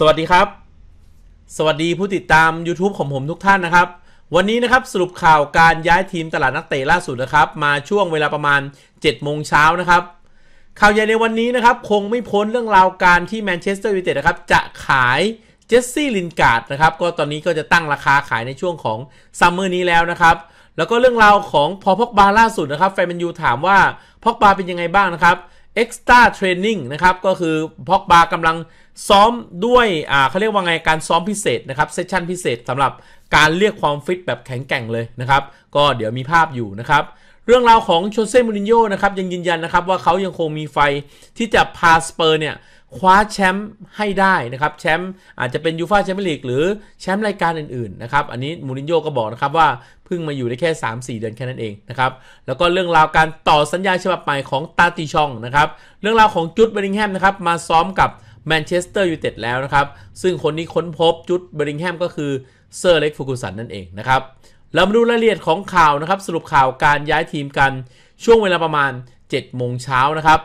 สวัสดีครับสวัสดีผู้ติดตาม YouTube ของผมทุกท่านนะครับ วันนี้นะครับ สรุปข่าวการย้ายทีมตลาดนักเตะล่าสุดนะครับมาช่วงเวลาประมาณ7โมงเช้านะครับข่าวใหญ่ในวันนี้นะครับคงไม่พ้นเรื่องราวการที่แมนเชสเตอร์ยูไนเต็ดนะครับจะขายเจสซี่ลินการ์ดนะครับก็ตอนนี้ก็จะตั้งราคาขายในช่วงของซัมเมอร์นี้แล้วนะครับแล้วก็เรื่องราวของพอพอกบาล่าสุดนะครับแฟนมันยูถามว่าพอกบาเป็นยังไงบ้างนะครับเอ็กซ์ต้าเทรนนิ่งนะครับก็คือพอกบากำลังซ้อมด้วยอ่าเขาเรียกว่าไง การซ้อมพิเศษนะครับเซสชันพิเศษสำหรับการเรียกความฟิตแบบแข็งแกร่งเลยนะครับ ก็เดี๋ยวมีภาพอยู่นะครับ เรื่องราวของโชเซ่มูรินโญ่นะครับยังยืนยันนะครับ ว่าเขายังคงมีไฟที่จะพาสเปอร์เนี่ย คว้าแชมป์ให้ได้นะครับ แชมป์อาจจะเป็นยูฟาแชมเปี้ยนลีกหรือแชมป์รายการอื่นๆนะครับอันนี้มูรินโญ่ก็บอกนะครับว่าเพิ่งมาอยู่ได้แค่ 3-4เดือนแค่นั้นเองนะครับแล้วก็เรื่องราวการต่อสัญญาฉบับใหม่ของตาติชองนะครับเรื่องราวของจุดเบริงแฮมนะครับมาซ้อมกับแมนเชสเตอร์ยูไนเต็ดแล้วนะครับ ซึ่งคนนี้ค้นพบจุดเบริงแฮมก็คือ เซอร์เล็กฟูกุสันนั่นเองนะครับ เรามาดูรายละเอียดของข่าวนะครับ สรุปข่าวการย้ายทีมกันช่วงเวลาประมาณ7โมงเช้านะครับ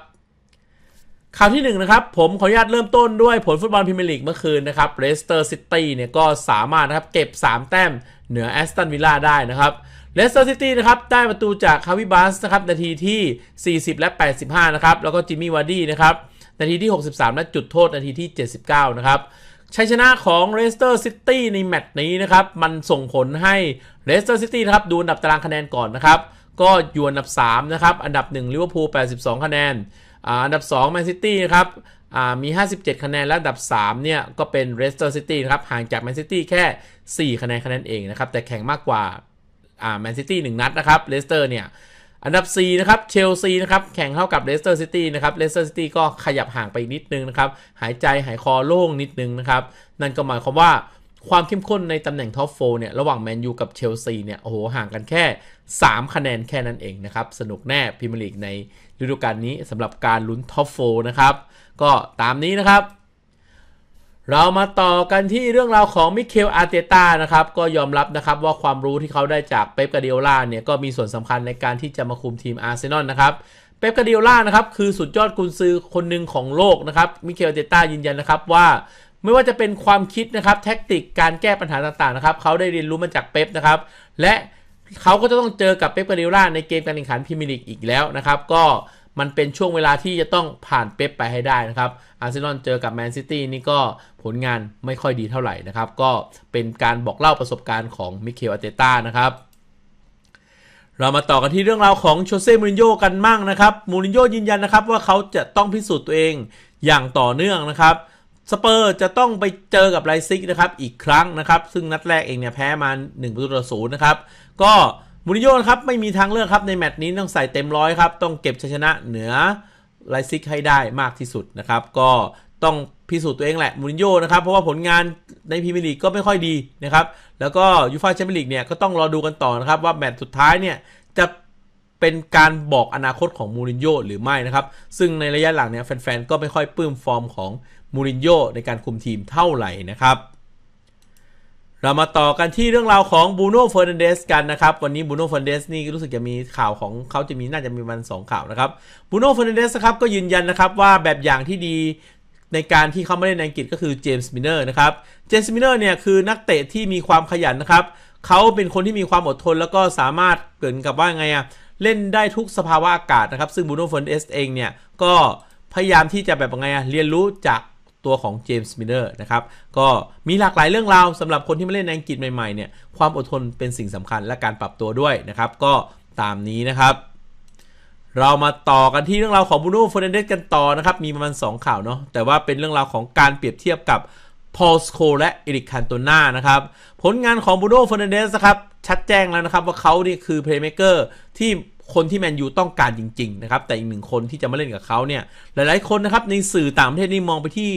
ข่าวที่1นนะครับ ผมขออนุญาตเริ่มต้นด้วยผลฟุตบอลพรีเมียร์ลีกเมื่อคืนนะครับเลสเตอร์ซิตี้เนี่ยก็สามารถนะครับเก็บ 3 แต้มเหนือแอสตันวิลล่าได้นะครับเลสเตอร์ซิตี้นะครับได้ประตูจากคาวิบัสนะครับนาทีที่ 40 และ 85นะครับแล้วก็จิมมี่วาร์ดี้นะครับนาทีที่ 63 และจุดโทษนาทีที่ 79 นะครับ ชัยชนะของเรสเตอร์ซิตี้ในแมตช์นี้นะครับ มันส่งผลให้เรสเตอร์ซิตี้ครับ ดูอันดับตารางคะแนนก่อนนะครับ ก็อยู่อันดับ3นะครับ อันดับ1ลิเวอร์พูล 82 คะแนน อันดับ2แมนซิตี้นะครับมี 57 คะแนน และอันดับ3เนี่ยก็เป็นเรสเตอร์ซิตี้ครับ ห่างจากแมนซิตี้แค่ 4 คะแนนคะแนนเองนะครับ แต่แข่งมากกว่าแมนซิตี้1นัดนะครับ เรสเตอร์เนี่ยอันดับ 4 นะครับ เชลซี นะครับ แข่งเข้ากับเลสเตอร์ซิตี้ นะครับเลสเตอร์ซิตี้ ก็ขยับห่างไปนิดนึงนะครับ หายใจหายคอ โล่งนิดนึงนะครับ นั่นก็หมายความว่า ความเข้มข้นในตำแหน่งท็อปโฟเนี่ย ระหว่างแมนยูกับเชลซีเนี่ย โอ้โห ห่างกันแค่ 3 คะแนนแค่นั้นเองนะครับ สนุกแน่พิมลีกในฤดูกาลนี้สำหรับการลุ้นท็อปโฟนะครับ ก็ตามนี้นะครับเรามาต่อกันที่เรื่องราวของ มิเคลอาร์เตต้านะครับก็ยอมรับนะครับว่าความรู้ที่เขาได้จากเป๊ปกาเดียล่าเนี่ยก็มีส่วนสำคัญในการที่จะมาคุมทีมอาร์เซนอลนะครับเป๊ปกาเดียล่านะครับ คือสุดยอดกุนซือคนหนึ่งของโลกนะครับมิเคลอาร์เตต้ายืนยันนะครับว่า ไม่ว่าจะเป็นความคิดนะครับแทคกติกการแก้ปัญหาต่างๆนะครับ เขาได้เรียนรู้มาจากเป๊ปนะครับและเขาก็จะต้องเจอกับเป๊ปกาเดียล่าในเกมการแข่งขันพรีเมียร์ลีกอีกแล้วนะครับ ก็มันเป็นช่วงเวลาที่จะต้องผ่านเป๊ปไปให้ได้นะครับ อาร์เซนอลเจอกับแมนซิตี้นี่ก็ผลงานไม่ค่อยดีเท่าไหร่นะครับ ก็เป็นการบอกเล่าประสบการณ์ของมิเคลอาเตต้านะครับ เรามาต่อกันที่เรื่องราวของโชเซ่ มูรินโญ่กันมั่งนะครับ มูรินโญ่ยืนยันนะครับว่าเขาจะต้องพิสูจน์ตัวเองอย่างต่อเนื่องนะครับ สเปอร์จะต้องไปเจอกับไลซิกนะครับอีกครั้งนะครับซึ่งนัดแรกเองเนี่ยแพ้มา1ประตูต่อศูนย์นะครับก็มูรินโญ่ครับ ไม่มีทางเลือกครับในแมตช์นี้ต้องใส่เต็มร้อยครับ ต้องเก็บชัยชนะเหนือไลซิกให้ได้มากที่สุดนะครับ ก็ต้องพิสูจน์ตัวเองแหละมูรินโญ่นะครับ เพราะว่าผลงานในพรีเมียร์ลีกก็ไม่ค่อยดีนะครับ แล้วก็ยูฟ่าแชมเปี้ยนลีกเนี่ยก็ต้องรอดูกันต่อนะครับ ว่าแมตช์สุดท้ายเนี่ยจะเป็นการบอกอนาคตของมูรินโญ่หรือไม่นะครับ ซึ่งในระยะหลังเนี่ยแฟนๆก็ไม่ค่อยปลื้มฟอร์มของมูรินโญ่ในการคุมทีมเท่าไหร่นะครับเรามาต่อกันที่เรื่องราวของบูโน่เฟอร์นันเดสกันนะครับ วันนี้บูโน่เฟอร์นันเดสนี่รู้สึกจะมีข่าวของเขาจะมีน่าจะมีมัน 2ข่าวนะครับบูโน่เฟอร์นันเดสครับก็ยืนยันนะครับว่าแบบอย่างที่ดีในการที่เขาไม่ได้ในอังกฤษก็คือเจมส์มิเนอร์นะครับเจมส์มิเนอร์เนี่ยคือนักเตะที่มีความขยันนะครับเขาเป็นคนที่มีความอดทน แล้วก็สามารถเกิดกับว่าไงอะเล่นได้ทุกสภาวะอากาศนะครับซึ่งบูโน่เฟอร์นันเดสเองเนี่ยก็พยายามที่จะแบบไงอะเรียนรู้จากตัวของเจมส์มิเนอร์นะครับ ก็มีหลากหลายเรื่องราวสำหรับคนที่มาเล่นในอังกฤษใหม่ๆเนี่ยความอดทนเป็นสิ่งสำคัญและการปรับตัวด้วยนะครับก็ตามนี้นะครับ เรามาต่อกันที่เรื่องราวของบูโน่ฟอนเนเดสกันต่อนะครับมีประมาณ2 ข่าวเนาะแต่ว่าเป็นเรื่องราวของการเปรียบเทียบกับพอลสโคและเอริกคันโตน่านะครับ ผลงานของบูโน่ฟอนเนเดสครับชัดแจ้งแล้วนะครับว่าเขานี่คือเพลย์เมคเกอร์ที่คนที่แมนยูต้องการจริงๆนะครับแต่อีกหนึ่งคนที่จะมาเล่นกับเขาเนี่ยหลายๆคนนะครับในสื่อต่างประเทศนี่มองไปที่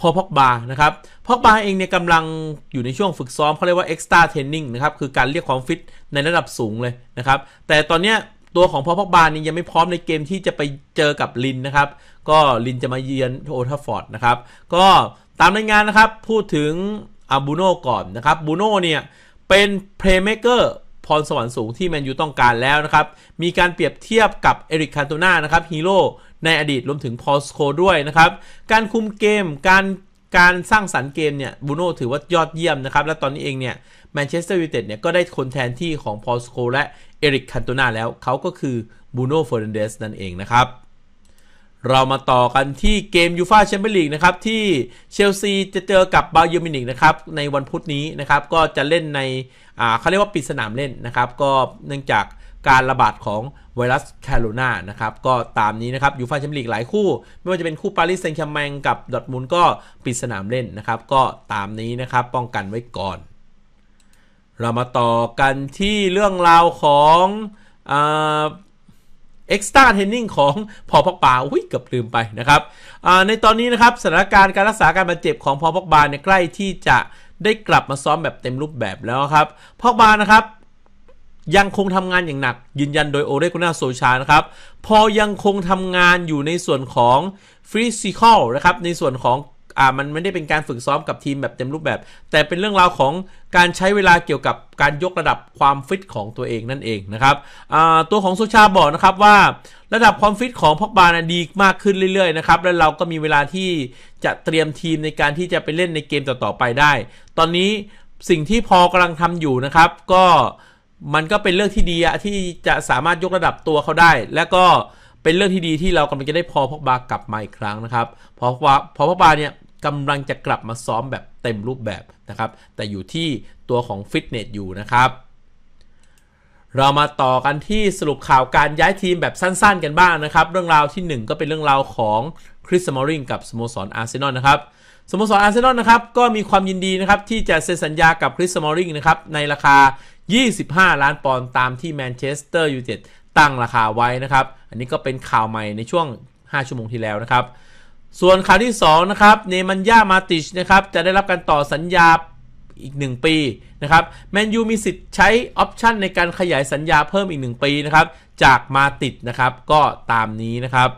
พอพอกบานะครับพอกบาเองเนี่ยกำลังอยู่ในช่วงฝึกซ้อมเขาเรียกว่าเอ็กซ์ต a i n i n g นะครับคือการเรียกความฟิตในระดับสูงเลยนะครับแต่ตอนเนี้ยตัวของพอพอกบานี่ยังไม่พร้อมในเกมที่จะไปเจอกับลินนะครับก็ลินจะมาเยือนโอทัฟฟอร์ดนะครับ ก็ตามรายงานนะครับพูดถึงอาบูโน่ก่อนนะครับบูโน่เนี่ยเป็นเพลย์เมคเกอร์พรสวรรค์สูงที่แมนยูต้องการแล้วนะครับ มีการเปรียบเทียบกับเอริกคานโตนานะครับฮีโร่ในอดีตรวมถึงพอสโคด้วยนะครับ การคุมเกมการการสร้างสรรค์เกมเนี่ยบูโน่ถือว่ายอดเยี่ยมนะครับ และตอนนี้เองเนี่ยแมนเชสเตอร์ยูไนเต็ดเนี่ยก็ได้คนแทนที่ของพอสโคและเอริกคานโตนาแล้วเขาก็คือบูโน่เฟอร์นันเดสนั่นเองนะครับเรามาต่อกันที่เกมยูฟาแชมเปี้ยนลีกนะครับที่เชลซีจะเจอกับบาเยอร์มินิกนะครับ ในวันพุธนี้นะครับก็จะเล่นในอ่าเขาเรียกว่าปิดสนามเล่นนะครับก็เนื่องจากการระบาดของไวรัสแคโรนานะครับก็ตามนี้นะครับยูฟาแชมเปี้ยนลีกหลายคู่ไม่ว่าจะเป็นคู่ปารีสแซงต์แชร์แมงกับดอทมุนก็ปิดสนามเล่นนะครับ ก็ตามนี้นะครับป้องกันไว้ก่อน เรามาต่อกันที่เรื่องราวของอ่าเอ็กซ์ต้าเทนนิงของพอพักบาอุ้ยเกือบลืมไปนะครับ ในตอนนี้นะครับสถานการณ์การรักษาการบาดเจ็บของพอพักบาเนี่ยใกล้ที่จะได้กลับมาซ้อมแบบเต็มรูปแบบแล้วครับพักบานะครับ ยังคงทำงานอย่างหนักยืนยันโดยโอเรกุน่าโซชานะครับ พอยังคงทำงานอยู่ในส่วนของฟิสิกอลนะครับ ในส่วนของอ่ามันไม่ได้เป็นการฝึกซ้อม กับทีมแบบเต็มรูปแบบ แต่เป็นเรื่องราวของการใช้เวลาเกี่ยวกับการยกระดับความฟิตของตัวเองนั่นเองนะครับอ่าตัวของโซชาบอกนะครับว่าระดับความฟิต ของพอกบานะดีมากขึ้นเรื่อยๆนะครับแล้วเราก็มีเวลาที่จะเตรียมทีมในการที่จะไปเล่นในเกมต่อๆไปได้ ตอนนี้สิ่งที่พอกำลังทำอยู่นะครับ ก็มันก็เป็นเรื่องที่ดีที่จะสามารถยกระดับตัวเขาได้ และก็เป็นเรื่องที่ดีที่เรากำลังจะได้พอพกบากลับมาอีกครั้งนะครับพอะว่าพอพกบาเนี่ยกำลังจะกลับมาซ้อมแบบเต็มรูปแบบนะครับแต่อยู่ที่ตัวของฟิตเนสอยู่นะครับเรามาต่อกันที่สรุปข่าวการย้ายทีมแบบสั้นๆกันบ้างนะครับเรื่องราวที่ 1ก็เป็นเรื่องราวของคริสมอริงกับสโมสรอาร์เซนอลนะครับสโมสรอาร์เซนอลนะครับก็มีความยินดีนะครับที่จะเซ็นสัญญากับคริสมอริงนะครับในราคา 25 ล้านปอนด์ตามที่แมนเชสเตอร์ยูไนเต็ดตั้งราคาไว้นะครับ อันนี้ก็เป็นข่าวใหม่ในช่วง 5 ชั่วโมงที่แล้วนะครับ ส่วนข่าวที่ 2 นะครับ เนมันยามาติชนะครับ จะได้รับการต่อสัญญาอีก 1 ปีนะครับแมนยูมีสิทธิ์ใช้ออปชันในการขยายสัญญาเพิ่มอีก 1 ปีนะครับ จากมาติดนะครับ ก็ตามนี้นะครับ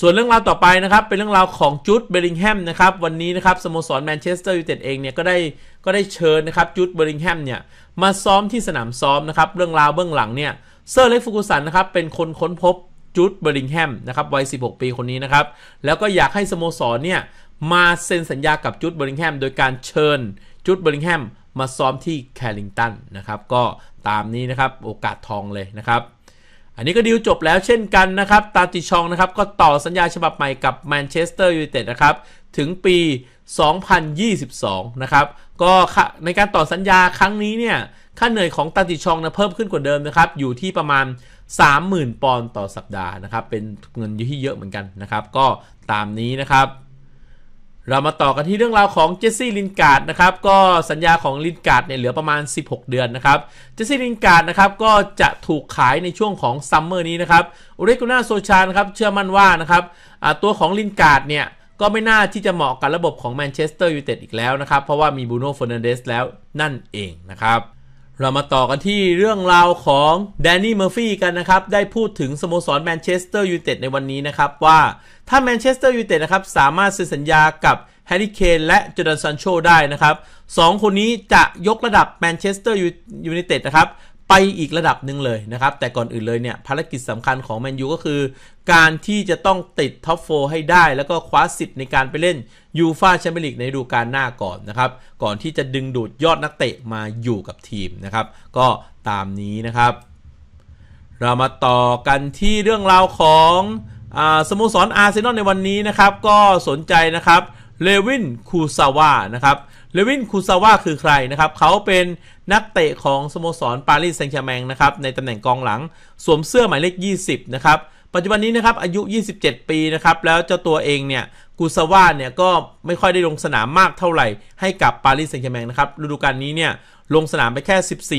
ส่วนเรื่องราวต่อไปนะครับ เป็นเรื่องราวของจูดเบลิงแฮมนะครับ วันนี้นะครับสโมสรแมนเชสเตอร์ยูไนเต็ดเองเนี่ยก็ได้ก็ได้เชิญนะครับจูดเบลิงแฮมเนี่ยมาซ้อมที่สนามซ้อมนะครับ เรื่องราวเบื้องหลังเนี่ยเซอร์เล็กฟูกุสันนะครับเป็นคนค้นพบจูดเบอริงแฮมนะครับวัย 16 ปีคนนี้นะครับแล้วก็อยากให้สโมสรเนี่ยมาเซ็นสัญญากับจูดเบอริงแฮมโดยการเชิญจูดเบอริงแฮมมาซ้อมที่แคลิงตันนะครับก็ตามนี้นะครับโอกาสทองเลยนะครับ อันนี้ก็ดีลจบแล้วเช่นกันนะครับตาติชองนะครับก็ต่อสัญญาฉบับใหม่กับแมนเชสเตอร์ยูไนเต็ดนะครับถึงปี 2022 นะครับก็ในการต่อสัญญาครั้งนี้เนี่ยค่าเหนื่อยของตันติชองนะเพิ่มขึ้นกว่าเดิมนะครับ อยู่ที่ประมาณ 30,000 ปอนด์ต่อสัปดาห์นะครับ เป็นเงินที่เยอะเหมือนกันนะครับ ก็ตามนี้นะครับ เรามาต่อกันที่เรื่องราวของเจสซี่ลินการ์ดนะครับก็สัญญาของลินการ์ดเนี่ยเหลือประมาณ 16 เดือนนะครับเจสซี่ลินการ์ดนะครับก็จะถูกขายในช่วงของซัมเมอร์นี้นะครับอเรกุน่าโซชานะครับเชื่อมั่นว่านะครับตัวของลินการ์ดเนี่ยก็ไม่น่าที่จะเหมาะกับระบบของแมนเชสเตอร์ยูไนเต็ดอีกแล้วนะครับเพราะว่ามีบูโน่ฟอนนเดสแล้วนั่นเองนะครับเรามาต่อกันที่เรื่องราวของแดนนี่ เมอร์ฟี่กันนะครับ ได้พูดถึงสโมสรแมนเชสเตอร์ยูไนเต็ดในวันนี้นะครับ ว่าถ้าแมนเชสเตอร์ยูไนเต็ดนะครับ สามารถเซ็นสัญญากับแฮร์รี่ เคนและจอร์แดนซันโชได้นะครับสองคนนี้จะยกระดับแมนเชสเตอร์ยูไนเต็ดนะครับไปอีกระดับหนึ่งเลยนะครับ แต่ก่อนอื่นเลยเนี่ยภารกิจสำคัญของแมนยูก็คือ การที่จะต้องติดท็อปโฟให้ได้ แล้วก็คว้าสิทธิ์ในการไปเล่นยูฟาแชมเปี้ยนลีกในฤดูกาลหน้าก่อนนะครับ ก่อนที่จะดึงดูดยอดนักเตะมาอยู่กับทีมนะครับ ก็ตามนี้นะครับ เรามาต่อกันที่เรื่องราวของอสโมสรอาร์เซนอลในวันนี้นะครับ ก็สนใจนะครับเลวินคูซาวานะครับ เลวินคูซาวาคือใครนะครับ เขาเป็นนักเตะของสโมสรปารีส แซงต์ แชร์แมง นะครับ ในตำแหน่งกองหลัง สวมเสื้อหมายเลข20 นะครับปัจจุบันนี้นะครับ อายุ 27 ปีนะครับ แล้วเจ้าตัวเองเนี่ยกูซาว่าเนี่ยก็ไม่ค่อยได้ลงสนามมากเท่าไหร่ ให้กับปารีสแซงต์แชร์แมงนะครับฤดูกาลนี้เนี่ย ลงสนามไปแค่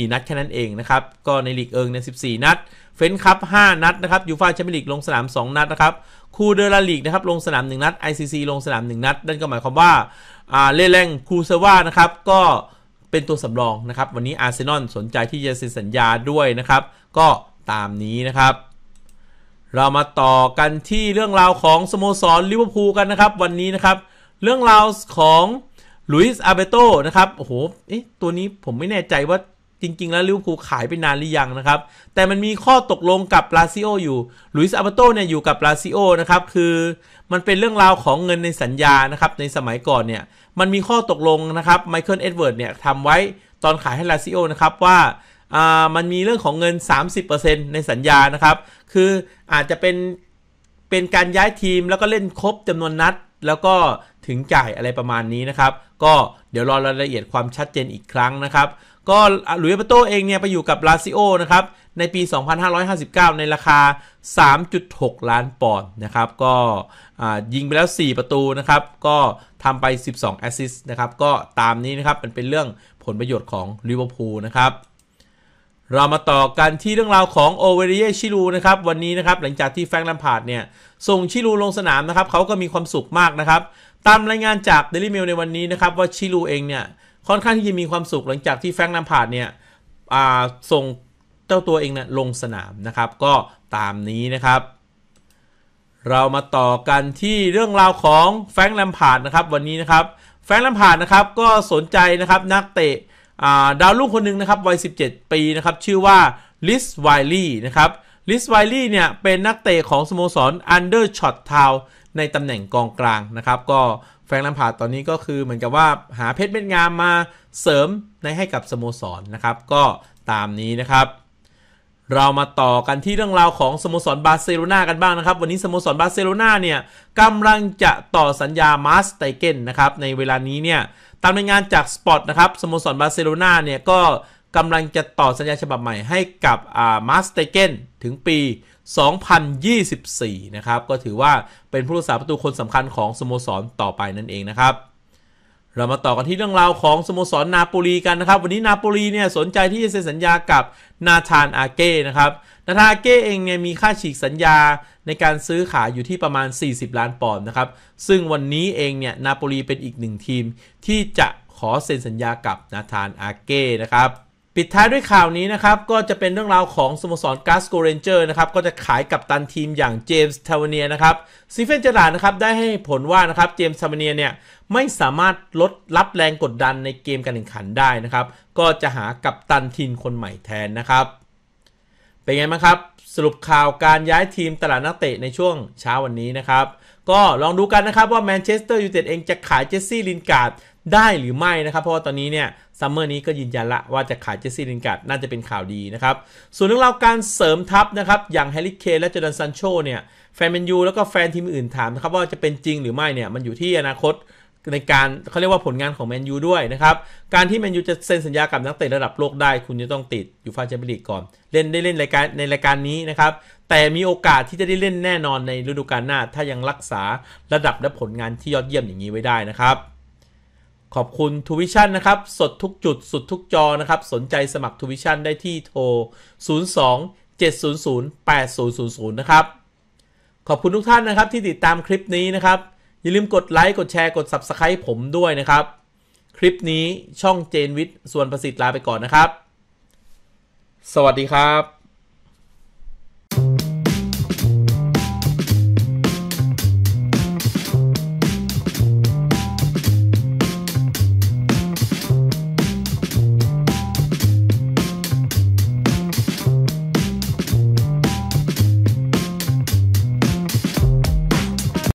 14 นัด แค่นั้นเองนะครับ ก็ในลีกเอิงเนี่ย 14 นัดเฟนคัพ 5 นัดนะครับ ยูฟาแชมเปี้ยนลีกลงสนาม 2 นัดนะครับคูเดอลาลีกนะครับลงสนาม 1 นัด ICC ลงสนาม 1 นัด นั่นก็หมายความว่าอ่า เลแรงคูซาว่านะครับก็เป็นตัวสำรองนะครับ วันนี้อาร์เซนอลสนใจที่จะเซ็นสัญญาด้วยนะครับ ก็ตามนี้นะครับเรามาต่อกันที่เรื่องราวของ สโมสรลิเวอร์พูลกันนะครับวันนี้นะครับ เรื่องราวของลุยส์อาเบโตนะครับโอ้โหเอ๊ะตัวนี้ผมไม่แน่ใจว่าจริงๆ แล้วลิเวอร์พูลขายไปนานหรือยังนะครับ แต่มันมีข้อตกลงกับลาซิโออยู่ลุยส์อาเบโตเนี่ยอยู่กับลาซิโอนะครับคือมันเป็นเรื่องราวของเงินในสัญญานะครับในสมัยก่อนเนี่ยมันมีข้อตกลงนะครับไมเคิลเอ็ดเวิร์ดเนี่ยทำไว้ตอนขายให้ลาซิโอนะครับว่ามันมีเรื่องของเงิน 30%ในสัญญานะครับ คืออาจจะเป็นเป็นการย้ายทีมแล้วก็เล่นครบจำนวนนัด แล้วก็ถึงจ่ายอะไรประมาณนี้นะครับ ก็เดี๋ยวรอรายละเอียดความชัดเจนอีกครั้งนะครับ ก็หลุยส์ปาโตเองเนี่ยไปอยู่กับลาซิโอนะครับ ในปี 2559 ในราคา 3.6 ล้านปอนด์นะครับ ก็ยิงไปแล้ว 4 ประตูนะครับ ก็ทำไป 12 แอสซิสต์นะครับ ก็ตามนี้นะครับมันเป็นเรื่องผลประโยชน์ของลิเวอร์พูลนะครับเรามาต่อกันที่เรื่องราวของโอเวเรียชิลูนะครับวันนี้นะครับหลังจากที่แฟงลัมพาร์ดเนี่ยส่งชิลูลงสนามนะครับเขาก็มีความสุขมากนะครับ ตามรายงานจากเดลี่เมลในวันนี้นะครับว่าชิลูเองเนี่ยค่อนข้างที่จะมีความสุขหลังจากที่แฟงลัมพาร์ดเนี่ยส่งเจ้าตัวเองเนี่ยลงสนามนะครับก็ตามนี้นะครับ เรามาต่อกันที่เรื่องราวของแฟงลัมพาร์ดนะครับวันนี้นะครับแฟงลัมพาร์ดนะครับก็สนใจนะครับนักเตะดาวรุ่งคนหนึ่งนะครับวัย 17 ปีนะครับชื่อว่า ลิส ไวลี่นะครับลิส ไวลี่เนี่ยเป็นนักเตะของสโมสรอันเดอร์ช็อตทาวในตำแหน่งกองกลางนะครับก็แฟงลัมพาตอนนี้ก็คือเหมือนกับว่าหาเพชรเม็ดงามมาเสริมในให้กับสโมสรนนะครับก็ตามนี้นะครับ เรามาต่อกันที่เรื่องราวของสโมสรบาร์เซโลนากันบ้างนะครับ วันนี้สโมสรบาร์เซโลนาเนี่ยกำลังจะต่อสัญญามาสไตเกนนะครับในเวลานี้เนี่ยตามรายงานจากสปอร์ตนะครับ สโมสรบาร์เซโลนาเนี่ยก็กำลังจะต่อสัญญาฉบับใหม่ให้กับมาสเตเกนถึงปี 2024 นะครับก็ถือว่าเป็นผู้รักษาประตูคนสำคัญของสโมสรต่อไปนั่นเองนะครับเรามาต่อกันที่เรื่องราวของสโมสรนาโปลีกันนะครับ วันนี้นาโปลีเนี่ยสนใจที่จะเซ็นสัญญากับนาธานอาเก้นะครับ นาธานอาเก้เองเนี่ยมีค่าฉีกสัญญาในการซื้อขายอยู่ที่ประมาณ 40 ล้านปอนด์นะครับ ซึ่งวันนี้เองเนี่ยนาโปลีเป็นอีกหนึ่งทีมที่จะขอเซ็นสัญญากับนาธานอาเก้นะครับปิดท้ายด้วยข่าวนี้นะครับก็จะเป็นเรื่องราวของสโมสรกาสโกเรนเจอร์นะครับก็จะขายกับตันทีมอย่างเจมส์ทาวเนียนะครับซีเฟนเจอร์ดนะครับได้ให้ผลว่านะครับเจมส์ทาวเนียเนี่ยไม่สามารถลดรับแรงกดดันในเกมการแข่งขันได้นะครับก็จะหากับตันทีม คนใหม่แทนนะครับเป็นไงบ้างครับ สรุปข่าวการย้ายทีมตลาดนักเตะในช่วงเช้าวันนี้นะครับก็ลองดูกันนะครับว่าแมนเชสเตอร์ยูไนเต็ดเองจะขายเจสซี่ลินการ์ดได้หรือไม่นะครับ เพราะว่าตอนนี้เนี่ยซัมเมอร์นี้ก็ยืนยันละว่าจะขายเจสซี่ลินการ์ดน่าจะเป็นข่าวดีนะครับ ส่วนเรื่องราวการเสริมทัพนะครับ อย่างแฮร์รี่เคนและจอร์แดนซันโชเนี่ย แฟนแมนยูแล้วก็แฟนทีมอื่นถามนะครับว่าจะเป็นจริงหรือไม่เนี่ย มันอยู่ที่อนาคตในการเขาเรียกว่าผลงานของแมนยูด้วยนะครับการที่แมนยูจะเซ็นสัญญากับนักเตะระดับโลกได้ คุณจะต้องติดอยู่ฟาแชมเปี้ยนลีกก่อน เล่นได้เล่นรายการในรายการนี้นะครับ แต่มีโอกาสที่จะได้เล่นแน่นอนในฤดูกาลหน้าถ้ายังรักษาระดับและผลงานที่ยอดเยี่ยมอย่างนี้ไว้ได้นะครับขอบคุณทูวิชั่นนะครับ สดทุกจุด สุดทุกจอนะครับ สนใจสมัครทูวิชั่นได้ที่โทร 02 700 8000 นะครับ ขอบคุณทุกท่านนะครับที่ติดตามคลิปนี้นะครับ อย่าลืมกดไลค์กดแชร์กด Subscribe ผมด้วยนะครับ คลิปนี้ช่องเจนวิทย์ส่วนประสิทธิ์ลาไปก่อนนะครับ สวัสดีครับ